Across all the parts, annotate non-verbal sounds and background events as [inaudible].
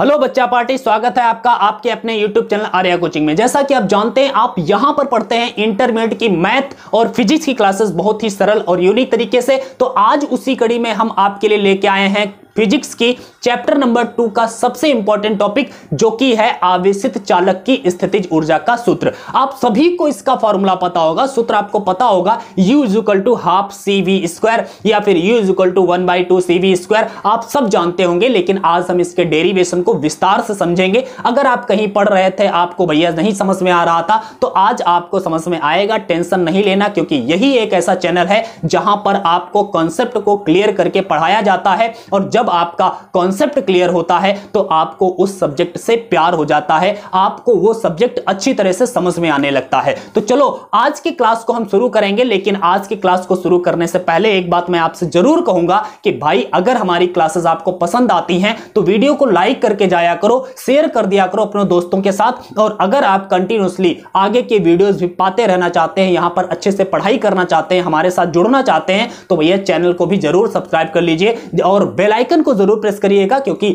Hello बच्चा party स्वागत है आपका आपके अपने यूट्यूब चैनल आर्या कोचिंग में जैसा कि आप जानते हैं आप यहां पर पढ़ते हैं इंटरमीडिएट की मैथ और फिजिक्स की क्लासेस बहुत ही सरल और यूनिक तरीके से तो आज उसी कड़ी में हम आपके लिए लेके आए हैं फिजिक्स की चैप्टर नंबर टू का सबसे इंपॉर्टेंट टॉपिक जो कि है आवेशित चालक की स्थितिज ऊर्जा का सूत्र आप सभी को इसका फॉर्मूला पता होगा सूत्र आपको पता होगा u equal to half C V square या फिर u equal to one by two C V square आप सब जानते होंगे लेकिन आज हम इसके डेरिवेशन को विस्तार से समझेंगे अगर आप कहीं पढ़ रहे थे आपको भैया नहीं समझ में आ रहा था तो आज आपको समझ में आएगा टेंशन नहीं लेना क्योंकि यही एक ऐसा चैनल है जहां पर आपको कॉन्सेप्ट को क्लियर करके पढ़ाया जाता है और जब जब आपका कॉन्सेप्ट क्लियर होता है तो आपको उस सब्जेक्ट से प्यार हो जाता है आपको वो सब्जेक्ट अच्छी तरह से समझ में आने लगता है तो चलो आज की क्लास को हम शुरू करेंगे लेकिन आज की क्लास को शुरू करने से पहले एक बात मैं आपसे जरूर कहूंगा कि भाई अगर हमारी क्लासेस आपको पसंद आती हैं तो वीडियो को लाइक करके जाया करो शेयर कर दिया करो अपने दोस्तों के साथ और अगर आप कंटिन्यूसली आगे के वीडियो भी पाते रहना चाहते हैं यहां पर अच्छे से पढ़ाई करना चाहते हैं हमारे साथ जुड़ना चाहते हैं तो भैया चैनल को भी जरूर सब्सक्राइब कर लीजिए और बेलाइकन आइकन को जरूर प्रेस करिएगा क्योंकि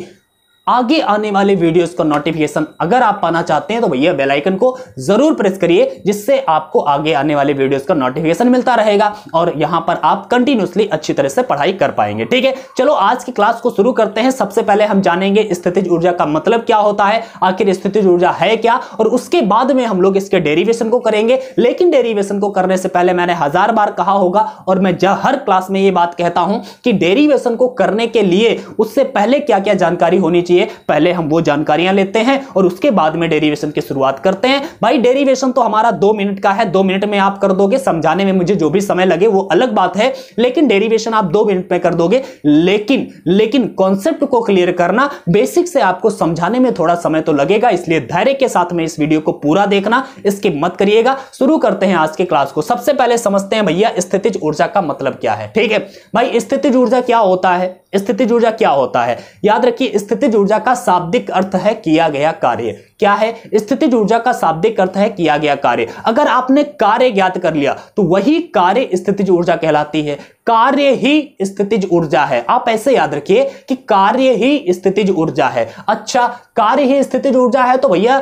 आगे आने वाले वीडियोस का नोटिफिकेशन अगर आप पाना चाहते हैं तो भैया बेल आइकन को जरूर प्रेस करिए जिससे आपको आगे आने वाले वीडियोस का नोटिफिकेशन मिलता रहेगा और यहां पर आप कंटिन्यूसली अच्छी तरह से पढ़ाई कर पाएंगे ठीक है चलो आज की क्लास को शुरू करते हैं सबसे पहले हम जानेंगे स्थितिज ऊर्जा का मतलब क्या होता है आखिर स्थितिज ऊर्जा है क्या और उसके बाद में हम लोग इसके डेरिवेशन को करेंगे लेकिन डेरिवेशन को करने से पहले मैंने हजार बार कहा होगा और मैं हर क्लास में ये बात कहता हूं कि डेरिवेशन को करने के लिए उससे पहले क्या क्या जानकारी होनी चाहिए लिए पहले हम वो जानकारियां लेते हैं और उसके बाद में डेरिवेशन की शुरुआत करते हैं भाई डेरिवेशन तो हमारा दो मिनट का है दो मिनट में आप कर दोगे समझाने में मुझे जो भी समय लगे वो अलग बात है लेकिन डेरिवेशन आप दो मिनट में कर दोगे लेकिन लेकिन कॉन्सेप्ट को क्लियर करना बेसिक से आपको समझाने में थोड़ा समय तो लगेगा इसलिए धैर्य के साथ में इस वीडियो को पूरा देखना इसकी मत करिएगा शुरू करते हैं आज के क्लास को सबसे पहले समझते हैं भैया स्थितिज ऊर्जा का मतलब क्या है ठीक है भाई स्थितिज ऊर्जा क्या होता है स्थितिज ऊर्जा क्या होता है याद रखिए स्थितिज ऊर्जा का शाब्दिक अर्थ है किया गया कार्य क्या है स्थितिज ऊर्जा का शाब्दिक अर्थ है किया गया कार्य अगर आपने कार्य ज्ञात कर लिया तो वही कार्य स्थितिज ऊर्जा कहलाती है कार्य ही स्थितिज ऊर्जा है आप ऐसे याद रखिए कि कार्य ही स्थितिज ऊर्जा है अच्छा कार्य ही स्थितिज ऊर्जा है तो भैया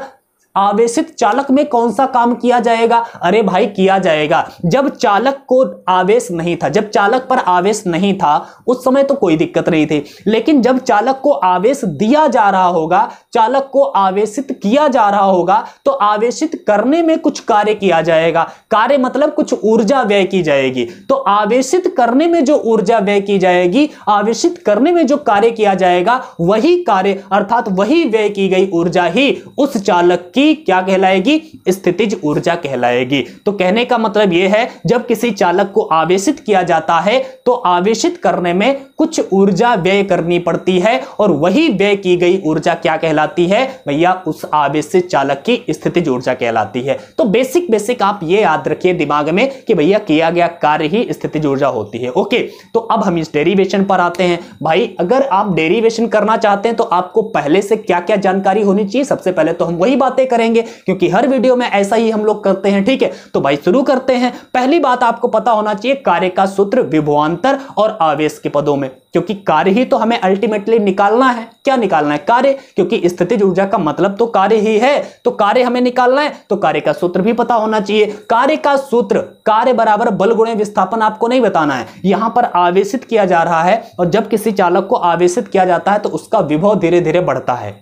आवेशित चालक में कौन सा काम किया जाएगा अरे भाई किया जाएगा जब चालक को आवेश नहीं था जब चालक पर आवेश नहीं था उस समय तो कोई दिक्कत नहीं थी लेकिन जब चालक को आवेश दिया जा रहा होगा चालक को आवेशित किया जा रहा होगा तो आवेशित करने में कुछ कार्य किया जाएगा कार्य मतलब कुछ ऊर्जा व्यय की जाएगी तो आवेशित करने में जो ऊर्जा व्यय की जाएगी आवेशित करने में जो कार्य किया जाएगा वही कार्य अर्थात वही व्यय की गई ऊर्जा ही उस चालक की स्थिति क्या कहलाएगी स्थितिज ऊर्जा कहलाएगी तो कहने का मतलब यह है जब किसी चालक को आवेशित किया जाता है तो आवेशित करने में कुछ ऊर्जा व्यय करनी पड़ती है और वही व्यय की गई ऊर्जा क्या कहलाती है भैया उस आवेशित चालक की स्थितिज ऊर्जा कहलाती है तो बेसिक बेसिक आप ये याद रखिए दिमाग में कि भैया किया गया कार्य ही स्थितिज ऊर्जा होती है ओके तो अब हम इस डेरिवेशन पर आते हैं भाई अगर आप डेरिवेशन करना चाहते हैं तो आपको पहले से क्या क्या जानकारी होनी चाहिए सबसे पहले तो हम वही बातें करेंगे क्योंकि हर वीडियो में ऐसा ही हम लोग करते हैं ठीक है तो भाई शुरू करते हैं पहली बात आपको पता होना चाहिए कार्य का सूत्र विभुआंतर और आवेश के पदों में क्योंकि कार्य ही तो हमें अल्टीमेटली निकालना है क्या निकालना है कार्य क्योंकि स्थिति ऊर्जा का मतलब तो कार्य ही है तो कार्य हमें निकालना है तो कार्य का सूत्र भी पता होना चाहिए कार्य का सूत्र कार्य बराबर बल गुणे विस्थापन आपको नहीं बताना है यहां पर आवेशित किया जा रहा है और जब किसी चालक को आवेशित किया जाता है तो उसका विभव धीरे धीरे बढ़ता है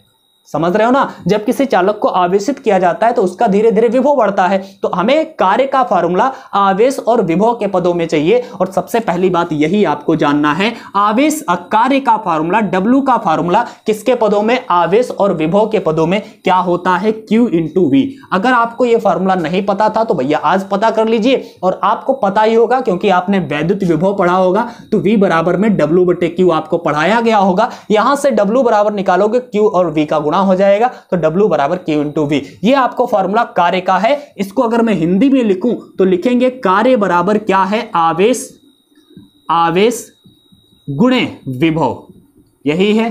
समझ रहे हो ना जब किसी चालक को आवेशित किया जाता है तो उसका धीरे धीरे विभो बढ़ता है तो हमें कार्य का फार्मूला आवेश और विभो के पदों में चाहिए और सबसे पहली बात यही आपको जानना है आवेश कार्य का फार्मूला डब्ल्यू का फार्मूला किसके पदों में आवेश और विभो के पदों में क्या होता है क्यू इंटू वी अगर आपको यह फॉर्मूला नहीं पता था तो भैया आज पता कर लीजिए और आपको पता ही होगा क्योंकि आपने वैद्युत विभो पढ़ा होगा तो वी बराबर में डब्ल्यू बटे क्यू आपको पढ़ाया गया होगा यहां से डब्ल्यू बराबर निकालोगे क्यू और वी का गुना हो जाएगा तो W बराबर क्यू इंटू वी ये आपको फॉर्मूला कार्य का है इसको अगर मैं हिंदी में लिखूं तो लिखेंगे कार्य बराबर क्या है आवेश आवेश गुणे विभव यही है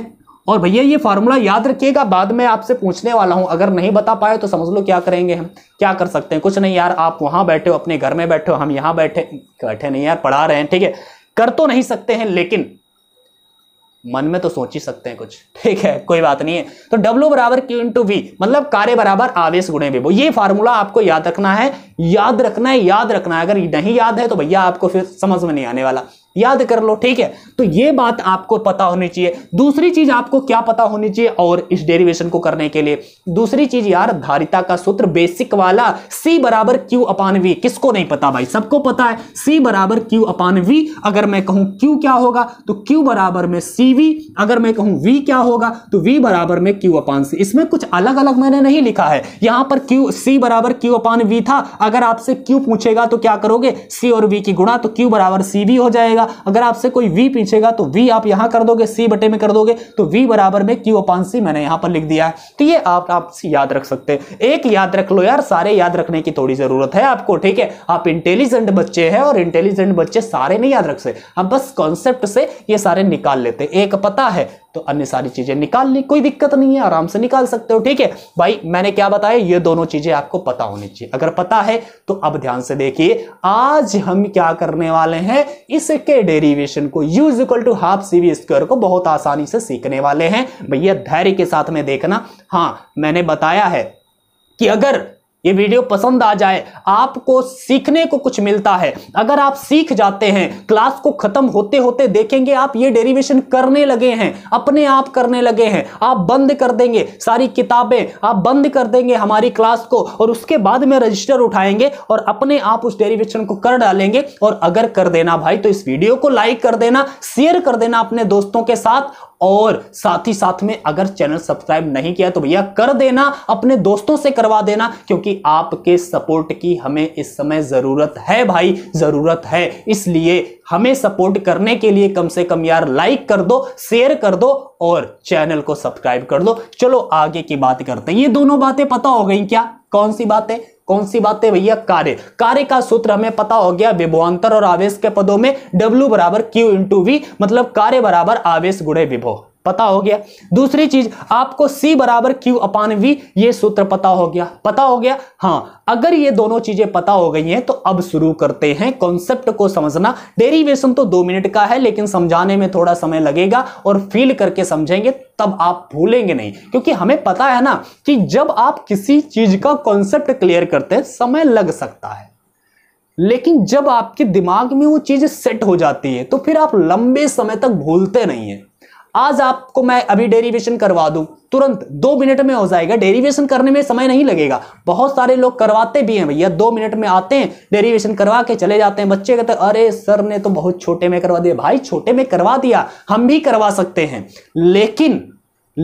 और भैया ये फार्मूला याद रखिएगा बाद में आपसे पूछने वाला हूं अगर नहीं बता पाए तो समझ लो क्या करेंगे हम क्या कर सकते हैं कुछ नहीं यार आप वहां बैठे हो अपने घर में बैठे हो हम यहाँ बैठे बैठे नहीं यार पढ़ा रहे हैं ठीक है कर तो नहीं सकते हैं लेकिन मन में तो सोच ही सकते हैं कुछ ठीक है कोई बात नहीं है तो W बराबर क्यू इंटू वी मतलब कार्य बराबर आवेश गुणे विभो ये फार्मूला आपको याद रखना है याद रखना है याद रखना है अगर नहीं याद है तो भैया आपको फिर समझ में नहीं आने वाला याद कर लो ठीक है तो ये बात आपको पता होनी चाहिए दूसरी चीज आपको क्या पता होनी चाहिए और इस डेरिवेशन को करने के लिए दूसरी चीज यार धारिता का सूत्र बेसिक वाला c बराबर q अपान v किसको नहीं पता भाई सबको पता है c बराबर q अपान v अगर मैं कहूं q क्या होगा तो q बराबर में सी वी अगर मैं कहूं v क्या होगा तो v बराबर में क्यू अपान सी इसमें कुछ अलग अलग मैंने नहीं लिखा है यहां पर क्यू सी बराबर क्यू अपान वी था अगर आपसे क्यू पूछेगा तो क्या करोगे सी और वी की गुणा तो क्यू बराबर सी वी हो जाएगा जाएगा अगर आपसे कोई वी पूछेगा तो वी आप यहां कर दोगे सी बटे में कर दोगे तो वी बराबर में क्यू अपान सी मैंने यहां पर लिख दिया है तो ये आप, आप याद रख सकते हैं एक याद रख लो यार सारे याद रखने की थोड़ी जरूरत है आपको ठीक है आप इंटेलिजेंट बच्चे हैं और इंटेलिजेंट बच्चे सारे नहीं याद रख सकते हम बस कॉन्सेप्ट से ये सारे निकाल लेते एक पता है तो अन्य सारी चीजें निकाल ली कोई दिक्कत नहीं है आराम से निकाल सकते हो ठीक है भाई मैंने क्या बताया ये दोनों चीजें आपको पता होनी चाहिए अगर पता है तो अब ध्यान से देखिए आज हम क्या करने वाले हैं इसके डेरिवेशन को u equal to half C V square को बहुत आसानी से सीखने वाले हैं भैया धैर्य के साथ में देखना हाँ मैंने बताया है कि अगर ये वीडियो पसंद आ जाए आपको सीखने को कुछ मिलता है अगर आप सीख जाते हैं क्लास को खत्म होते होते देखेंगे आप ये डेरिवेशन करने लगे हैं अपने आप करने लगे हैं आप बंद कर देंगे सारी किताबें आप बंद कर देंगे हमारी क्लास को और उसके बाद में रजिस्टर उठाएंगे और अपने आप उस डेरिवेशन को कर डालेंगे और अगर कर देना भाई तो इस वीडियो को लाइक कर देना शेयर कर देना अपने दोस्तों के साथ और साथ ही साथ में अगर चैनल सब्सक्राइब नहीं किया तो भैया कर देना अपने दोस्तों से करवा देना क्योंकि आपके सपोर्ट की हमें इस समय ज़रूरत है भाई ज़रूरत है इसलिए हमें सपोर्ट करने के लिए कम से कम यार लाइक कर दो शेयर कर दो और चैनल को सब्सक्राइब कर दो चलो आगे की बात करते हैं ये दोनों बातें पता हो गई क्या कौन सी बातें कौन सी बात है भैया कार्य कार्य का सूत्र हमें पता हो गया विभवांतर और आवेश के पदों में W बराबर Q इंटू वी मतलब कार्य बराबर आवेश गुणे विभो पता हो गया दूसरी चीज आपको C बराबर Q अपान V ये सूत्र पता हो गया पता हो गया हाँ अगर ये दोनों चीजें पता हो गई हैं तो अब शुरू करते हैं कॉन्सेप्ट को समझना डेरिवेशन तो दो मिनट का है लेकिन समझाने में थोड़ा समय लगेगा और फील करके समझेंगे तब आप भूलेंगे नहीं क्योंकि हमें पता है ना कि जब आप किसी चीज का कॉन्सेप्ट क्लियर करते हैं समय लग सकता है लेकिन जब आपके दिमाग में वो चीज सेट हो जाती है तो फिर आप लंबे समय तक भूलते नहीं है आज आपको मैं अभी डेरिवेशन करवा दूं तुरंत दो मिनट में हो जाएगा डेरिवेशन करने में समय नहीं लगेगा बहुत सारे लोग करवाते भी हैं भैया दो मिनट में आते हैं डेरिवेशन करवा के चले जाते हैं बच्चे कहते अरे सर ने तो बहुत छोटे में करवा दिया भाई छोटे में करवा दिया हम भी करवा सकते हैं लेकिन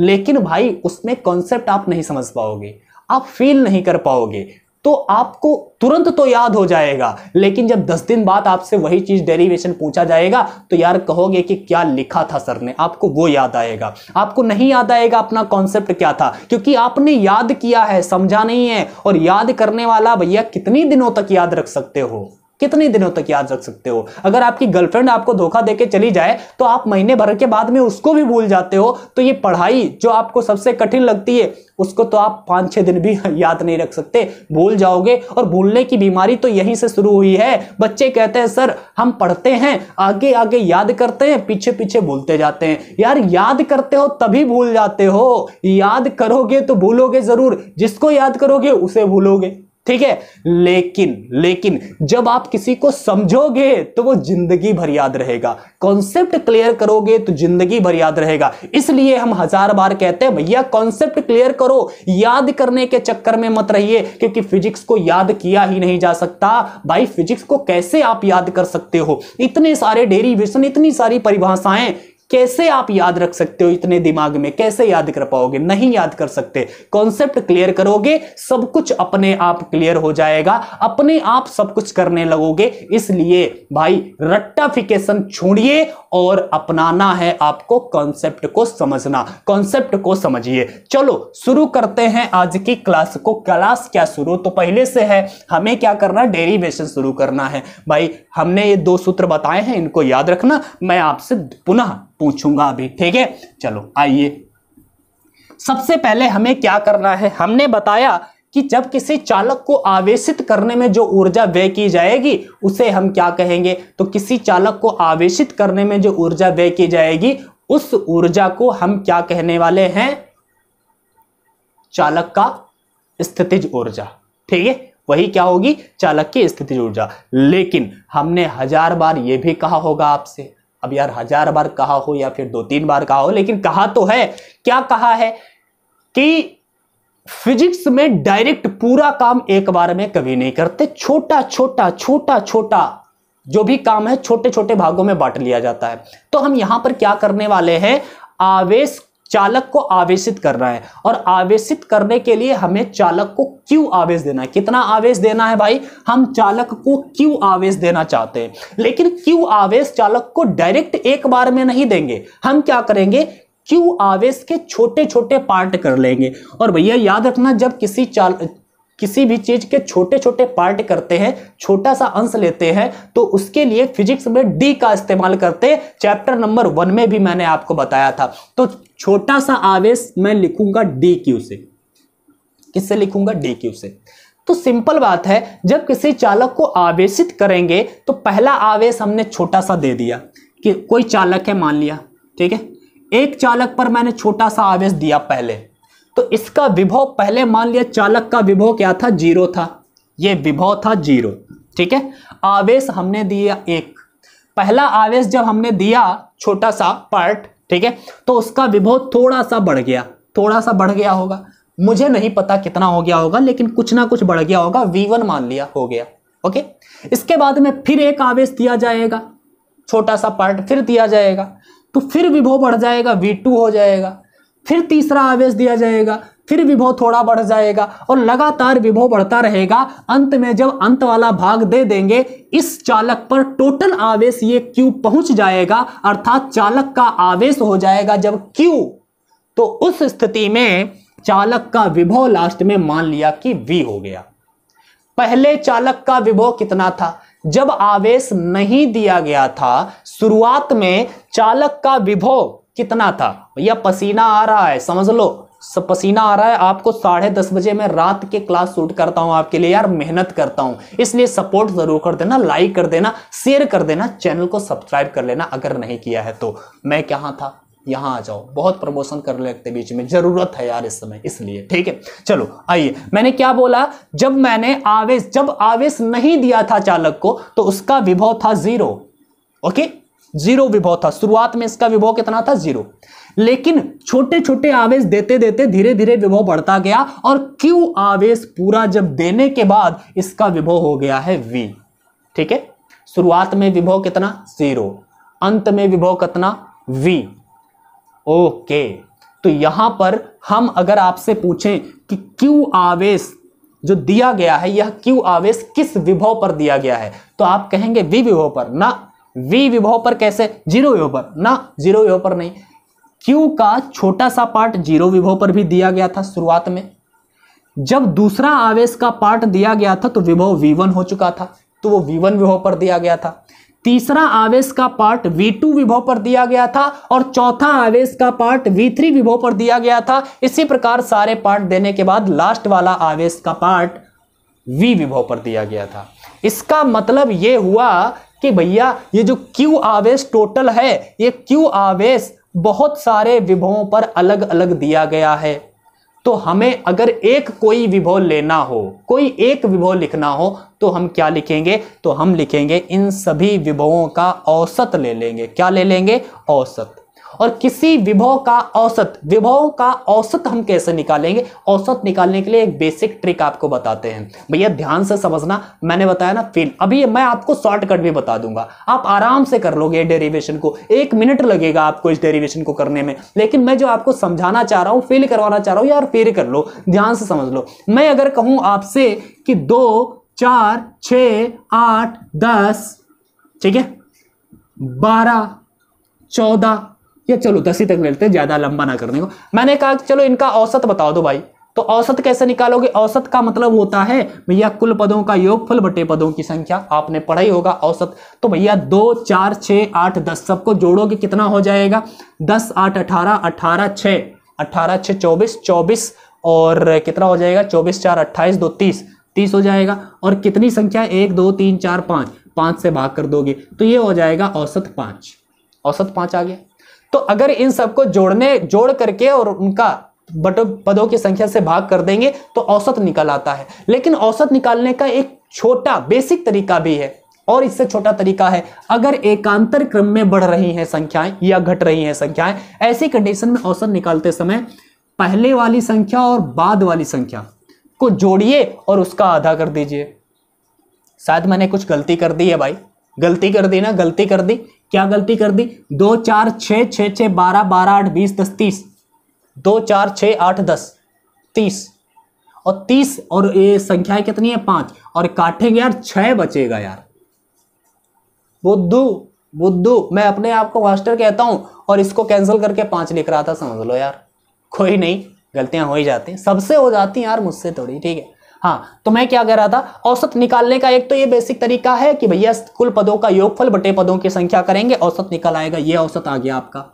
लेकिन भाई उसमें कॉन्सेप्ट आप नहीं समझ पाओगे आप फील नहीं कर पाओगे तो आपको तुरंत तो याद हो जाएगा लेकिन जब 10 दिन बाद आपसे वही चीज डेरिवेशन पूछा जाएगा तो यार कहोगे कि क्या लिखा था सर ने आपको वो याद आएगा आपको नहीं याद आएगा अपना कॉन्सेप्ट क्या था क्योंकि आपने याद किया है समझा नहीं है और याद करने वाला भैया कितनी दिनों तक याद रख सकते हो कितने दिनों तक याद रख सकते हो अगर आपकी गर्लफ्रेंड आपको धोखा देके चली जाए तो आप महीने भर के बाद में उसको भी भूल जाते हो तो ये पढ़ाई जो आपको सबसे कठिन लगती है उसको तो आप पाँच छः दिन भी [laughs] याद नहीं रख सकते भूल जाओगे और भूलने की बीमारी तो यहीं से शुरू हुई है बच्चे कहते हैं सर हम पढ़ते हैं आगे आगे याद करते हैं पीछे पीछे भूलते जाते हैं यार याद करते हो तभी भूल जाते हो याद करोगे तो भूलोगे ज़रूर जिसको याद करोगे उसे भूलोगे ठीक है लेकिन लेकिन जब आप किसी को समझोगे तो वो जिंदगी भर याद रहेगा कॉन्सेप्ट क्लियर करोगे तो जिंदगी भर याद रहेगा इसलिए हम हजार बार कहते हैं भैया कॉन्सेप्ट क्लियर करो याद करने के चक्कर में मत रहिए क्योंकि फिजिक्स को याद किया ही नहीं जा सकता भाई फिजिक्स को कैसे आप याद कर सकते हो इतने सारे डेरीवेशन इतनी सारी परिभाषाएं कैसे आप याद रख सकते हो इतने दिमाग में कैसे याद कर पाओगे नहीं याद कर सकते कॉन्सेप्ट क्लियर करोगे सब कुछ अपने आप क्लियर हो जाएगा अपने आप सब कुछ करने लगोगे इसलिए भाई रट्टाफिकेशन छोड़िए और अपनाना है आपको कॉन्सेप्ट को समझना कॉन्सेप्ट को समझिए चलो शुरू करते हैं आज की क्लास को क्लास क्या शुरू तो पहले से है हमें क्या करना डेरिवेशन शुरू करना है भाई हमने ये दो सूत्र बताए हैं इनको याद रखना मैं आपसे पुनः पूछूंगा अभी ठीक है चलो आइए सबसे पहले हमें क्या करना है हमने बताया कि जब किसी चालक को आवेशित करने में जो ऊर्जा व्यय की जाएगी उसे हम क्या कहेंगे तो किसी चालक को आवेशित करने में जो ऊर्जा व्यय की जाएगी उस ऊर्जा को हम क्या कहने वाले हैं चालक का स्थितिज ऊर्जा ठीक है वही क्या होगी चालक की स्थितिज ऊर्जा लेकिन हमने हजार बार यह भी कहा होगा आपसे अब यार हजार बार कहा हो या फिर दो तीन बार कहा हो लेकिन कहा तो है क्या कहा है कि फिजिक्स में डायरेक्ट पूरा काम एक बार में कभी नहीं करते छोटा छोटा छोटा छोटा जो भी काम है छोटे छोटे भागों में बांट लिया जाता है तो हम यहां पर क्या करने वाले हैं आवेश चालक को आवेशित कर रहा है और आवेशित करने के लिए हमें चालक को क्यू आवेश देना है कितना आवेश देना है भाई हम चालक को क्यू आवेश देना चाहते हैं लेकिन क्यों आवेश चालक को डायरेक्ट एक बार में नहीं देंगे हम क्या करेंगे क्यू आवेश के छोटे छोटे पार्ट कर लेंगे और भैया याद रखना जब किसी चाल किसी भी चीज के छोटे छोटे पार्ट करते हैं छोटा सा अंश लेते हैं तो उसके लिए फिजिक्स में डी का इस्तेमाल करते चैप्टर नंबर वन में भी मैंने आपको बताया था तो छोटा सा आवेश मैं लिखूंगा डी क्यू से किससे लिखूंगा डी क्यू से तो सिंपल बात है जब किसी चालक को आवेशित करेंगे तो पहला आवेश हमने छोटा सा दे दिया कि कोई चालक है मान लिया ठीक है एक चालक पर मैंने छोटा सा आवेश दिया पहले तो इसका विभव पहले मान लिया चालक का विभव क्या था जीरो था ये विभव था जीरो ठीक है आवेश हमने दिया एक पहला आवेश जब हमने दिया छोटा सा पार्ट ठीक है तो उसका विभव थोड़ा सा बढ़ गया थोड़ा सा बढ़ गया होगा मुझे नहीं पता कितना हो गया होगा लेकिन कुछ ना कुछ बढ़ गया होगा वन मान लिया हो गया ओके इसके बाद में फिर एक आवेश दिया जाएगा छोटा सा पार्ट फिर दिया जाएगा तो फिर विभव बढ़ जाएगा टू हो जाएगा फिर तीसरा आवेश दिया जाएगा फिर विभव थोड़ा बढ़ जाएगा और लगातार विभव बढ़ता रहेगा अंत में जब अंत वाला भाग दे देंगे इस चालक पर टोटल आवेश ये Q पहुंच जाएगा अर्थात चालक का आवेश हो जाएगा जब Q तो उस स्थिति में चालक का विभव लास्ट में मान लिया कि V हो गया पहले चालक का विभव कितना था जब आवेश नहीं दिया गया था शुरुआत में चालक का विभव कितना था भैया पसीना आ रहा है समझ लो पसीना आ रहा है आपको साढ़े दस बजे में रात के क्लास शूट करता हूं आपके लिए यार मेहनत करता हूं इसलिए सपोर्ट जरूर कर देना लाइक कर देना शेयर कर देना चैनल को सब्सक्राइब कर लेना अगर नहीं किया है तो मैं कहाँ था यहां आ जाओ बहुत प्रमोशन कर लेते बीच में जरूरत है यार इस समय इसलिए ठीक है चलो आइए मैंने क्या बोला जब मैंने आवेश जब आवेश नहीं दिया था चालक को तो उसका विभव था जीरो ओके okay? जीरो विभव था शुरुआत में इसका विभव कितना था जीरो लेकिन छोटे छोटे आवेश देते देते धीरे धीरे विभव बढ़ता गया और क्यू आवेश पूरा जब देने के बाद इसका विभव हो गया है वी ठीक है शुरुआत में विभव कितना जीरो अंत में विभव कितना वी ओके तो यहां पर हम अगर आपसे पूछें कि क्यू आवेश जो दिया गया है यह क्यू आवेश किस विभव पर दिया गया है तो आप कहेंगे वी विभव पर ना वी विभव पर कैसे जीरो विभव पर ना जीरो विभव पर नहीं क्यू का छोटा सा पार्ट जीरो विभव पर भी दिया गया था शुरुआत में जब दूसरा आवेश का पार्ट दिया गया था तो विभव V1 हो चुका था तो वो V1 विभव पर दिया गया था तीसरा आवेश का पार्ट V2 विभव पर दिया गया था और चौथा आवेश का पार्ट V3 विभव पर दिया गया था इसी प्रकार सारे पार्ट देने के बाद लास्ट वाला आवेश का पार्ट V विभव पर दिया गया था इसका मतलब यह हुआ कि भैया ये जो क्यू आवेश टोटल है ये क्यू आवेश बहुत सारे विभवों पर अलग अलग दिया गया है तो हमें अगर एक कोई विभव लेना हो कोई एक विभव लिखना हो तो हम क्या लिखेंगे तो हम लिखेंगे इन सभी विभवों का औसत ले लेंगे क्या ले लेंगे औसत और किसी विभव का औसत विभव का औसत हम कैसे निकालेंगे औसत निकालने के लिए एक बेसिक ट्रिक आपको बताते हैं भैया ध्यान से समझना मैंने बताया ना फील अभी मैं आपको शॉर्टकट भी बता दूंगा आप आराम से कर लोगे डेरिवेशन को एक मिनट लगेगा आपको इस डेरिवेशन को करने में लेकिन मैं जो आपको समझाना चाह रहा हूँ फील करवाना चाह रहा हूँ यार फिर कर लो ध्यान से समझ लो मैं अगर कहूँ आपसे कि दो चार छ आठ दस ठीक है बारह चौदह या चलो दस ही तक लेते हैं ज़्यादा लंबा ना करने को मैंने कहा चलो इनका औसत बता दो भाई तो औसत कैसे निकालोगे औसत का मतलब होता है भैया कुल पदों का योगफल बटे पदों की संख्या आपने पढ़ाई होगा औसत तो भैया दो चार छ आठ दस सबको जोड़ोगे कितना हो जाएगा दस आठ अठारह अठारह छ अठारह छ चौबीस चौबीस और कितना हो जाएगा चौबीस चार अट्ठाईस दो तीस तीस हो जाएगा और कितनी संख्या एक दो तीन चार पाँच पाँच से भाग कर दोगे तो ये हो जाएगा औसत पाँच औसत पाँच आ गया तो अगर इन सबको जोड़ने जोड़ करके और उनका पदों की संख्या से भाग कर देंगे तो औसत निकल आता है लेकिन औसत निकालने का एक छोटा बेसिक तरीका भी है और इससे छोटा तरीका है अगर एकांतर क्रम में बढ़ रही हैं संख्याएं या घट रही हैं संख्याएं ऐसी कंडीशन में औसत निकालते समय पहले वाली संख्या और बाद वाली संख्या को जोड़िए और उसका आधा कर दीजिए शायद मैंने कुछ गलती कर दी है भाई गलती कर दी ना गलती कर दी क्या गलती कर दी दो चार छः छः छः बारह बारह आठ बीस दस तीस दो चार छः आठ दस तीस और तीस और ये संख्याएं कितनी है पाँच और काटेंगे यार छः बचेगा यार बुद्धू बुद्धू मैं अपने आप को मास्टर कहता हूँ और इसको कैंसिल करके पाँच लिख रहा था समझ लो यार कोई नहीं गलतियां हो ही जाती हैं सबसे हो जाती यार मुझसे थोड़ी ठीक है हाँ तो मैं क्या कह रहा था औसत निकालने का एक तो ये बेसिक तरीका है कि भैया कुल पदों का योगफल बटे पदों की संख्या करेंगे औसत निकल आएगा ये औसत आ गया आपका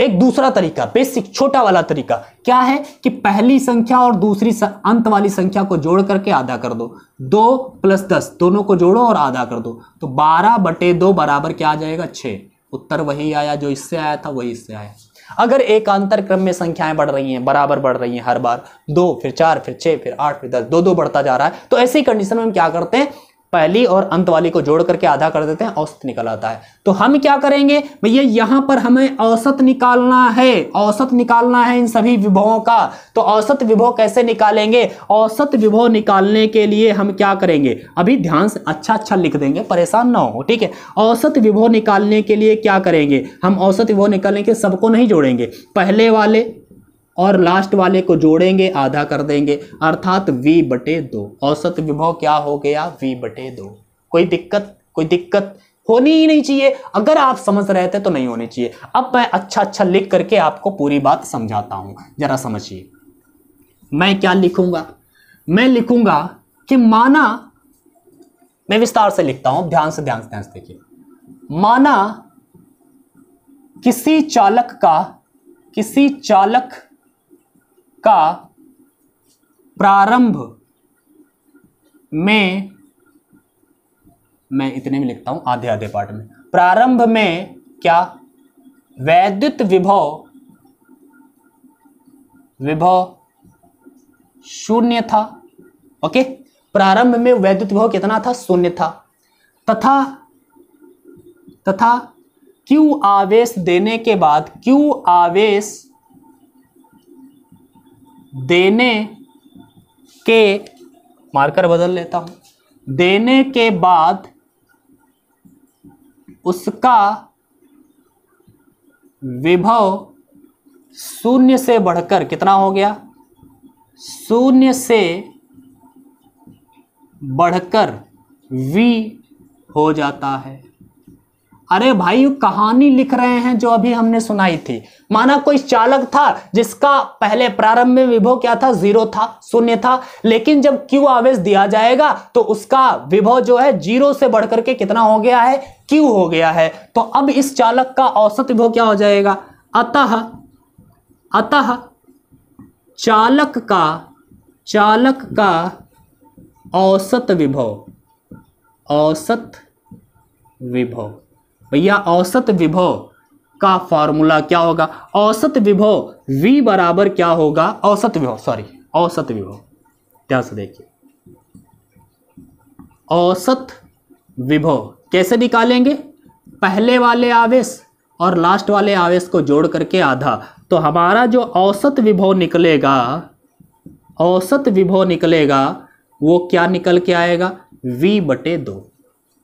एक दूसरा तरीका बेसिक छोटा वाला तरीका क्या है कि पहली संख्या और दूसरी अंत वाली संख्या को जोड़ करके आधा कर दो दो प्लस दस दोनों को जोड़ो और आधा कर दो तो बारह बटे दो बराबर क्या आ जाएगा छः उत्तर वही आया जो इससे आया था वही इससे आया अगर एकांतर क्रम में संख्याएं बढ़ रही हैं बराबर बढ़ रही हैं हर बार दो फिर चार फिर छः फिर आठ फिर दस दो दो बढ़ता जा रहा है तो ऐसी कंडीशन में हम क्या करते हैं पहली और अंत वाली को जोड़ करके आधा कर देते हैं औसत निकल आता है तो हम क्या करेंगे भैया यहाँ पर हमें औसत निकालना है औसत निकालना है इन सभी विभवों का तो औसत विभव कैसे निकालेंगे औसत विभव निकालने के लिए हम क्या करेंगे अभी ध्यान से अच्छा अच्छा लिख देंगे परेशान ना हो ठीक है औसत विभव निकालने के लिए क्या करेंगे हम औसत विभव निकालने के सबको नहीं जोड़ेंगे पहले वाले और लास्ट वाले को जोड़ेंगे आधा कर देंगे अर्थात v बटे दो औसत विभव क्या हो गया v बटे दो कोई दिक्कत कोई दिक्कत होनी ही नहीं चाहिए अगर आप समझ रहे थे तो नहीं होनी चाहिए अब मैं अच्छा अच्छा लिख करके आपको पूरी बात समझाता हूं जरा समझिए मैं क्या लिखूंगा मैं लिखूंगा कि माना मैं विस्तार से लिखता हूं ध्यान से ध्यान से ध्यान से देखिए माना किसी चालक का किसी चालक का प्रारंभ में मैं इतने में लिखता हूं आधे आधे पार्ट में प्रारंभ में क्या वैद्युत विभव विभव शून्य था ओके प्रारंभ में वैद्युत विभव कितना था शून्य था तथा तथा क्यू आवेश देने के बाद क्यू आवेश देने के मार्कर बदल लेता हूं देने के बाद उसका विभव शून्य से बढ़कर कितना हो गया शून्य से बढ़कर v हो जाता है अरे भाई वो कहानी लिख रहे हैं जो अभी हमने सुनाई थी माना कोई चालक था जिसका पहले प्रारंभ में विभव क्या था जीरो था शून्य था लेकिन जब क्यू आवेश दिया जाएगा तो उसका विभव जो है जीरो से बढ़कर के कितना हो गया है क्यू हो गया है तो अब इस चालक का औसत विभव क्या हो जाएगा अतः अतः चालक का चालक का औसत विभव औसत विभव भैया औसत विभव का फॉर्मूला क्या होगा औसत विभव v बराबर क्या होगा औसत विभव सॉरी औसत विभव ध्यान से देखिए औसत विभव कैसे निकालेंगे पहले वाले आवेश और लास्ट वाले आवेश को जोड़ करके आधा तो हमारा जो औसत विभव निकलेगा औसत विभव निकलेगा वो क्या निकल के आएगा v बटे दो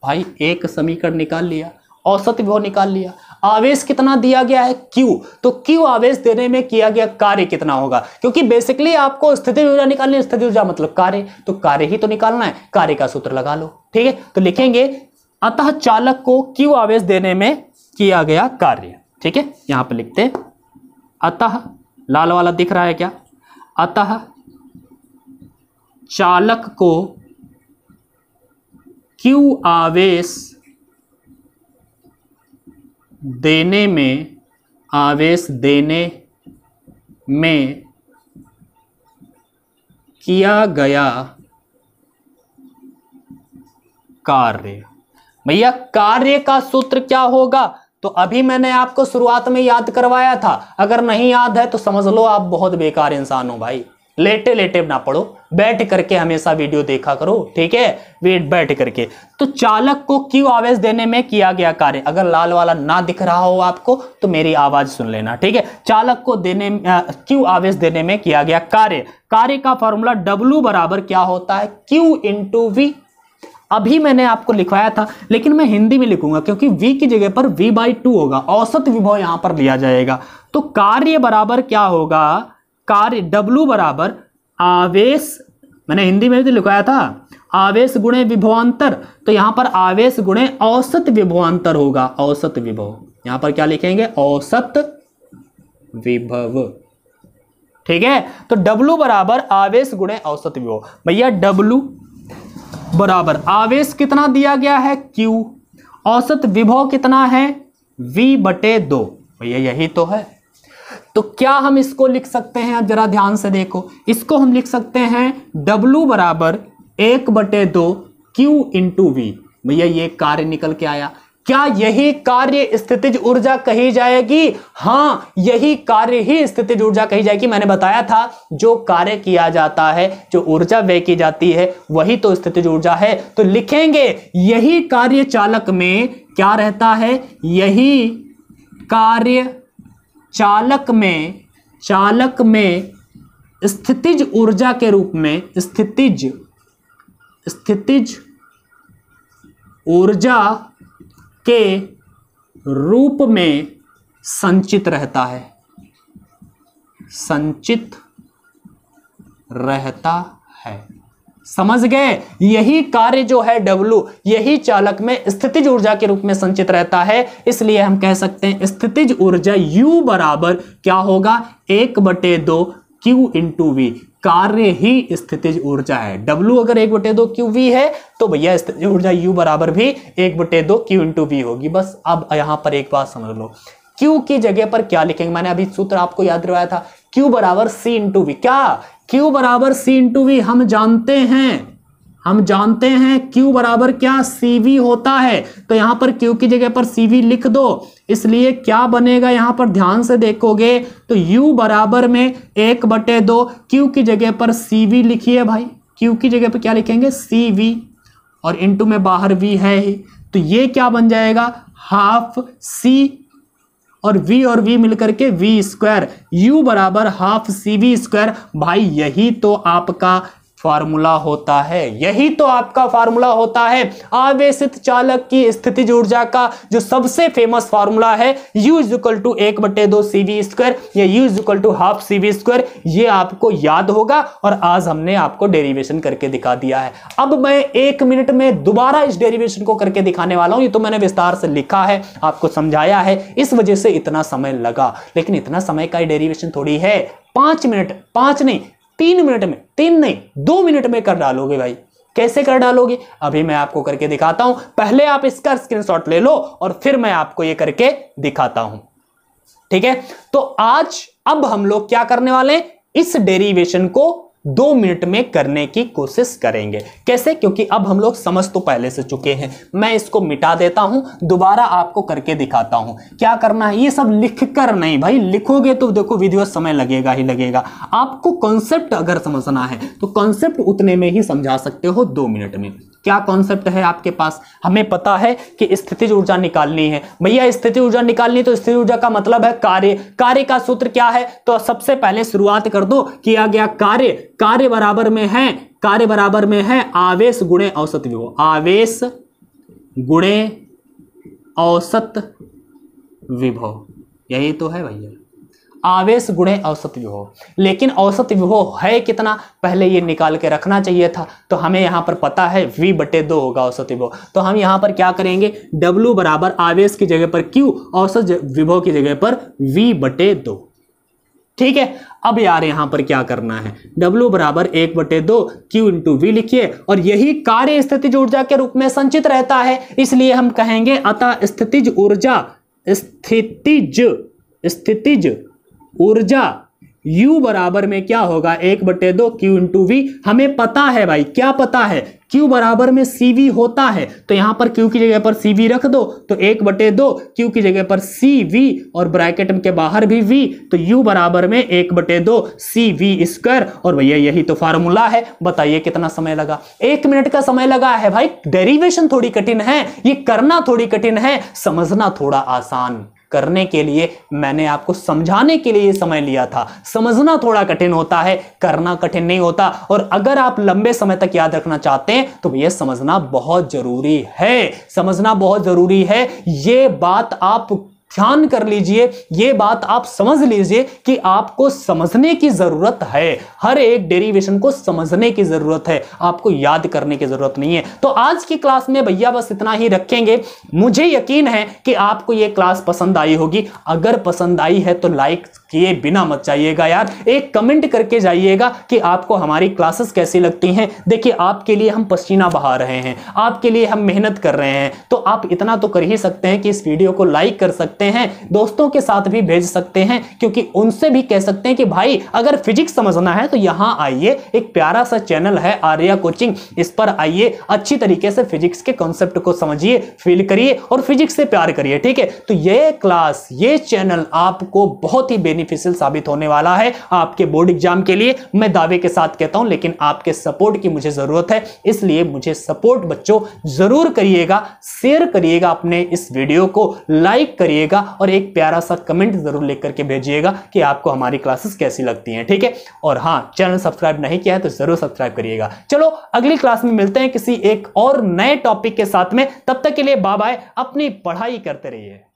भाई एक समीकरण निकाल लिया औसत विभव निकाल लिया आवेश कितना दिया गया है क्यू तो क्यू आवेश देने में किया गया कार्य कितना होगा क्योंकि बेसिकली आपको स्थिति ऊर्जा निकालनी है स्थिति ऊर्जा मतलब कार्य तो कार्य ही तो निकालना है कार्य का सूत्र लगा लो ठीक है तो लिखेंगे अतः चालक को क्यू आवेश देने में किया गया कार्य ठीक है यहां पर लिखते अतः लाल वाला दिख रहा है क्या अतः चालक को क्यू आवेश देने में आवेश देने में किया गया कार्य भैया कार्य का सूत्र क्या होगा तो अभी मैंने आपको शुरुआत में याद करवाया था अगर नहीं याद है तो समझ लो आप बहुत बेकार इंसान हो भाई लेटे लेटे ना पढ़ो बैठ करके हमेशा वीडियो देखा करो ठीक है वेट बैठ करके तो चालक को क्यों आवेश देने में किया गया कार्य अगर लाल वाला ना दिख रहा हो आपको तो मेरी आवाज सुन लेना ठीक है चालक को देने क्यों आवेश देने में किया गया कार्य कार्य का फॉर्मूला डब्ल्यू बराबर क्या होता है क्यू इन वी अभी मैंने आपको लिखवाया था लेकिन मैं हिंदी में लिखूंगा क्योंकि v की जगह पर v बाई टू होगा औसत विभव यहां पर लिया जाएगा तो कार्य बराबर क्या होगा कार्य डब्लू बराबर आवेश मैंने हिंदी में भी तो लिखाया था आवेश गुणे विभवांतर तो यहां पर आवेश गुणे औसत विभवांतर होगा औसत विभव यहां पर क्या लिखेंगे औसत विभव ठीक है तो W बराबर आवेश गुणे औसत विभव भैया W बराबर आवेश कितना दिया गया है Q औसत विभव कितना है V बटे दो भैया यही तो है तो क्या हम इसको लिख सकते हैं अब जरा ध्यान से देखो इसको हम लिख सकते हैं W बराबर एक बटे दो क्यू इंटू वी भैया ये कार्य निकल के आया क्या यही कार्य स्थितिज ऊर्जा कही जाएगी हाँ यही कार्य ही स्थितिज ऊर्जा कही जाएगी मैंने बताया था जो कार्य किया जाता है जो ऊर्जा व्यय की जाती है वही तो स्थितिज ऊर्जा है तो लिखेंगे यही कार्य चालक में क्या रहता है यही कार्य चालक में चालक में स्थितिज ऊर्जा के रूप में स्थितिज स्थितिज ऊर्जा के रूप में संचित रहता है संचित रहता है समझ गए यही कार्य जो है डब्लू यही चालक में स्थितिज ऊर्जा के रूप में संचित रहता है इसलिए हम कह सकते हैं स्थितिज ऊर्जा U बराबर क्या होगा एक बटे दो क्यू इंटू वी कार्य ही स्थितिज ऊर्जा है W अगर एक बटे दो क्यू वी है तो भैया स्थितिज ऊर्जा U बराबर भी एक बटे दो क्यू इंटू वी होगी बस अब यहां पर एक बात समझ लो क्यू की जगह पर क्या लिखेंगे मैंने अभी सूत्र आपको याद दिलवाया था क्यू बराबर सी इंटू वी क्या क्यू बराबर सी इंटू वी हम जानते हैं हम जानते हैं Q बराबर क्या CV होता है तो यहां पर Q की जगह पर CV लिख दो इसलिए क्या बनेगा यहां पर ध्यान से देखोगे तो U बराबर में एक बटे दो Q की जगह पर CV लिखिए भाई Q की जगह पर क्या लिखेंगे CV और इंटू में बाहर V है ही तो ये क्या बन जाएगा हाफ सी और v और v मिलकर के v स्क्वायर u बराबर हाफ सी वी स्क्वायर भाई यही तो आपका फार्मूला होता है यही तो आपका फार्मूला होता है आवेशित चालक की स्थिति ऊर्जा का जो सबसे फेमस फार्मूला है यू इज इक्वल टू एक बटे दो सी वी स्क्वायर या U is equal to half C V square ये आपको याद होगा और आज हमने आपको डेरिवेशन करके दिखा दिया है अब मैं एक मिनट में दोबारा इस डेरिवेशन को करके दिखाने वाला हूं ये तो मैंने विस्तार से लिखा है आपको समझाया है इस वजह से इतना समय लगा लेकिन इतना समय का डेरिवेशन थोड़ी है पांच मिनट पांच नहीं तीन मिनट में तीन नहीं दो मिनट में कर डालोगे भाई कैसे कर डालोगे अभी मैं आपको करके दिखाता हूं पहले आप इसका स्क्रीनशॉट ले लो और फिर मैं आपको ये करके दिखाता हूं ठीक है तो आज अब हम लोग क्या करने वाले हैं इस डेरिवेशन को दो मिनट में करने की कोशिश करेंगे कैसे क्योंकि अब हम लोग समझ तो पहले से चुके हैं मैं इसको मिटा देता हूं दोबारा आपको करके दिखाता हूं क्या करना है ये सब लिख कर नहीं भाई लिखोगे तो देखो वीडियो समय लगेगा ही लगेगा आपको कॉन्सेप्ट अगर समझना है तो कॉन्सेप्ट उतने में ही समझा सकते हो दो मिनट में क्या कॉन्सेप्ट है आपके पास हमें पता है कि स्थितिज ऊर्जा निकालनी है भैया स्थिति ऊर्जा निकालनी तो स्थिति ऊर्जा का मतलब है कार्य कार्य का सूत्र क्या है तो सबसे पहले शुरुआत कर दो किया गया कार्य कार्य बराबर में है कार्य बराबर में है आवेश गुणे औसत विभव आवेश गुणे औसत विभव यही तो है भैया आवेश गुणे औसत विभो लेकिन औसत विभो है कितना पहले ये निकाल के रखना चाहिए था तो हमें यहाँ पर पता है v बटे दो होगा औसत विभो तो हम यहाँ पर क्या करेंगे w बराबर आवेश की जगह पर q औसत विभो की जगह पर v बटे दो ठीक है अब यार यहां पर क्या करना है W बराबर एक बटे दो क्यू इंटू वी लिखिए और यही कार्य स्थितिज ऊर्जा के रूप में संचित रहता है इसलिए हम कहेंगे अतः स्थितिज ऊर्जा स्थितिज स्थितिज ऊर्जा U बराबर में क्या होगा एक बटे दो क्यू इंटू वी हमें पता है भाई क्या पता है Q बराबर में CV होता है तो यहां पर Q की जगह पर CV रख दो तो एक बटे दो क्यू की जगह पर CV और ब्रैकेट के बाहर भी V तो U बराबर में एक बटे दो सी वी स्क्वायर और भैया यही तो फार्मूला है बताइए कितना समय लगा एक मिनट का समय लगा है भाई डेरिवेशन थोड़ी कठिन है ये करना थोड़ी कठिन है समझना थोड़ा आसान करने के लिए मैंने आपको समझाने के लिए समय लिया था समझना थोड़ा कठिन होता है करना कठिन नहीं होता और अगर आप लंबे समय तक याद रखना चाहते हैं तो यह समझना बहुत जरूरी है समझना बहुत जरूरी है ये बात आप ध्यान कर लीजिए ये बात आप समझ लीजिए कि आपको समझने की ज़रूरत है हर एक डेरिवेशन को समझने की ज़रूरत है आपको याद करने की ज़रूरत नहीं है तो आज की क्लास में भैया बस इतना ही रखेंगे मुझे यकीन है कि आपको ये क्लास पसंद आई होगी अगर पसंद आई है तो लाइक किए बिना मत जाइएगा यार एक कमेंट करके जाइएगा कि आपको हमारी क्लासेस कैसी लगती हैं देखिए आपके लिए हम पसीना बहा रहे हैं आपके लिए हम मेहनत कर रहे हैं तो आप इतना तो कर ही सकते हैं कि इस वीडियो को लाइक कर सकते हैं दोस्तों के साथ भी भेज सकते हैं क्योंकि उनसे भी कह सकते हैं कि भाई अगर फिजिक्स समझना है तो यहाँ आइए एक प्यारा सा चैनल है आर्या कोचिंग इस पर आइए अच्छी तरीके से फिजिक्स के कॉन्सेप्ट को समझिए फील करिए और फिजिक्स से प्यार करिए ठीक है तो ये क्लास ये चैनल आपको बहुत ही बेनिफिट बेनिफिशियल साबित होने वाला है आपके बोर्ड एग्जाम के लिए मैं दावे के साथ कहता हूं लेकिन आपके सपोर्ट की मुझे जरूरत है इसलिए मुझे सपोर्ट बच्चों जरूर करिएगा शेयर करिएगा अपने इस वीडियो को लाइक करिएगा और एक प्यारा सा कमेंट जरूर लिख करके भेजिएगा कि आपको हमारी क्लासेस कैसी लगती हैं ठीक है और हाँ चैनल सब्सक्राइब नहीं किया है तो जरूर सब्सक्राइब करिएगा चलो अगली क्लास में मिलते हैं किसी एक और नए टॉपिक के साथ में तब तक के लिए बाबा अपनी पढ़ाई करते रहिए